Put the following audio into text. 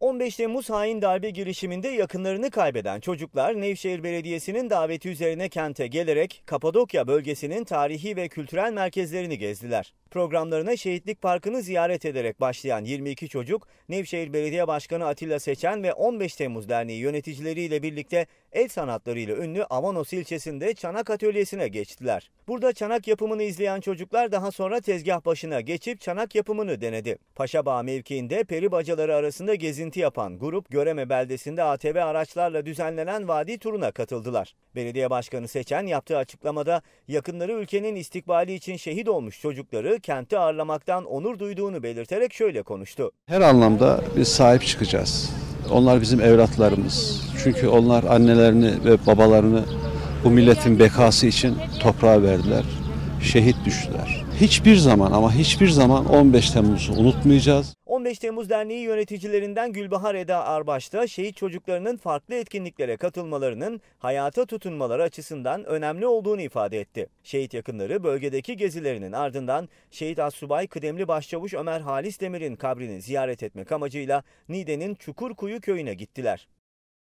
15 Temmuz hain darbe girişiminde yakınlarını kaybeden çocuklar Nevşehir Belediyesi'nin daveti üzerine kente gelerek Kapadokya bölgesinin tarihi ve kültürel merkezlerini gezdiler. Programlarına Şehitlik Parkı'nı ziyaret ederek başlayan 22 çocuk, Nevşehir Belediye Başkanı Atilla Seçen ve 15 Temmuz Derneği yöneticileriyle birlikte el sanatlarıyla ünlü Avanos ilçesinde çanak atölyesine geçtiler. Burada çanak yapımını izleyen çocuklar daha sonra tezgah başına geçip çanak yapımını denedi. Paşabağ mevkiinde peri bacaları arasında gezinti yapan grup Göreme beldesinde ATV araçlarla düzenlenen vadi turuna katıldılar. Belediye Başkanı Seçen yaptığı açıklamada yakınları ülkenin istikbali için şehit olmuş çocukları kenti ağırlamaktan onur duyduğunu belirterek şöyle konuştu. Her anlamda biz sahip çıkacağız. Onlar bizim evlatlarımız. Çünkü onlar annelerini ve babalarını bu milletin bekası için toprağa verdiler. Şehit düştüler. Hiçbir zaman ama hiçbir zaman 15 Temmuz'u unutmayacağız. 15 Temmuz Derneği yöneticilerinden Gülbahar Eda Arbaş da şehit çocuklarının farklı etkinliklere katılmalarının hayata tutunmaları açısından önemli olduğunu ifade etti. Şehit yakınları bölgedeki gezilerinin ardından şehit Assubay Kıdemli Başçavuş Ömer Halis Demir'in kabrini ziyaret etmek amacıyla Nide'nin Çukurkuyu köyüne gittiler.